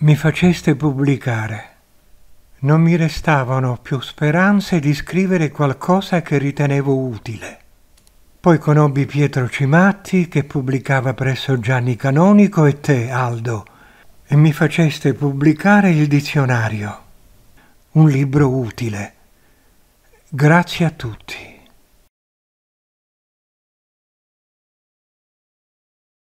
mi faceste pubblicare. Non mi restavano più speranze di scrivere qualcosa che ritenevo utile. Poi conobbi Pietro Cimatti che pubblicava presso Gianni Canonico e te, Aldo, e mi faceste pubblicare il dizionario. Un libro utile. Grazie a tutti.